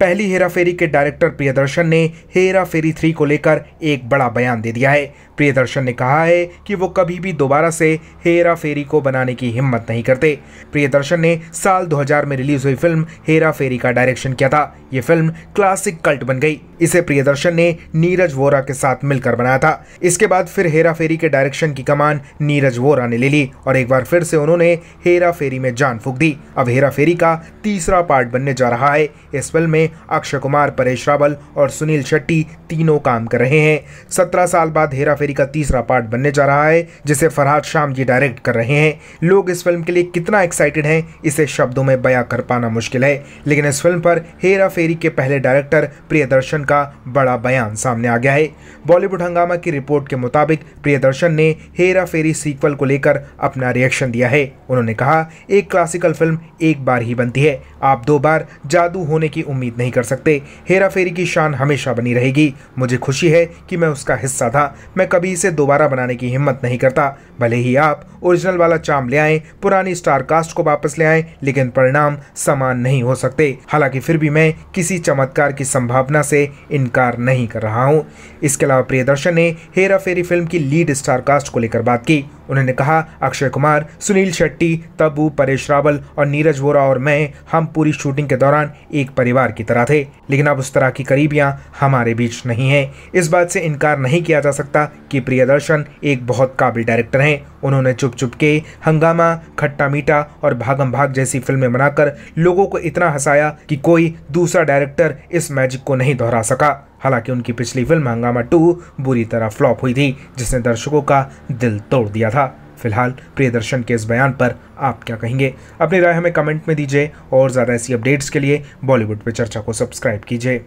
पहली हेरा फेरी के डायरेक्टर प्रियदर्शन ने हेरा फेरी थ्री को लेकर एक बड़ा बयान दे दिया है प्रियदर्शन ने कहा है कि वो कभी भी दोबारा से हेरा फेरी को बनाने की हिम्मत नहीं करते प्रियदर्शन ने साल 2000 में रिलीज हुई फिल्म हेरा फेरी का डायरेक्शन किया था ये फिल्म क्लासिक कल्ट बन गई इसे प्रियदर्शन ने नीरज वोरा के साथ मिलकर बनाया था इसके बाद फिर हेरा फेरी के डायरेक्शन की कमान नीरज वोरा ने ले ली और एक बार फिर से उन्होंने हेरा फेरी में जान फूक दी अब हेरा फेरी का तीसरा पार्ट बनने जा रहा है इस फिल्म में अक्षय कुमार परेश रावल और सुनील शेट्टी तीनों काम कर रहे हैं सत्रह साल बाद हेरा फेरी का तीसरा पार्ट बनने जा रहा है जिसे फरहाद शाम जी डायरेक्ट कर रहे हैं लोग इस फिल्म के लिए कितना एक्साइटेड हैं इसे शब्दों में बयां कर पाना मुश्किल है लेकिन इस फिल्म पर हेरा फेरी के पहले डायरेक्टर प्रियदर्शन का बड़ा बयान सामने आ गया है बॉलीवुड हंगामा की रिपोर्ट के मुताबिक प्रियदर्शन ने हेरा फेरी सीक्वल को लेकर अपना रिएक्शन दिया है उन्होंने कहा एक क्लासिकल फिल्म एक बार ही बनती है आप दो बार जादू होने की उम्मीद नहीं कर सकते हेरा फेरी की शान हमेशा बनी रहेगी मुझे खुशी है कि मैं उसका हिस्सा था मैं कभी इसे दोबारा बनाने की हिम्मत नहीं करता भले ही आप ओरिजिनल वाला चाम ले आए पुरानी स्टार कास्ट को वापस ले आए लेकिन परिणाम समान नहीं हो सकते हालांकि फिर भी मैं किसी चमत्कार की संभावना से इनकार नहीं कर रहा हूं इसके अलावा प्रियदर्शन ने हेरा फेरी फिल्म की लीड स्टार कास्ट को लेकर बात की उन्होंने कहा अक्षय कुमार सुनील शेट्टी तब्बू परेश रावल और नीरज वोरा और मैं हम पूरी शूटिंग के दौरान एक परिवार की तरह थे लेकिन अब उस तरह की करीबियां हमारे बीच नहीं है इस बात से इनकार नहीं किया जा सकता कि प्रियदर्शन एक बहुत काबिल डायरेक्टर हैं उन्होंने चुप चुप के हंगामा खट्टा मीठा और भागम भाग जैसी फिल्में बनाकर लोगों को इतना हंसाया कि कोई दूसरा डायरेक्टर इस मैजिक को नहीं दोहरा सका हालांकि उनकी पिछली फिल्म हंगामा टू बुरी तरह फ्लॉप हुई थी जिसने दर्शकों का दिल तोड़ दिया था फिलहाल प्रियदर्शन के इस बयान पर आप क्या कहेंगे अपनी राय हमें कमेंट में दीजिए और ज़्यादा ऐसी अपडेट्स के लिए बॉलीवुड पर चर्चा को सब्सक्राइब कीजिए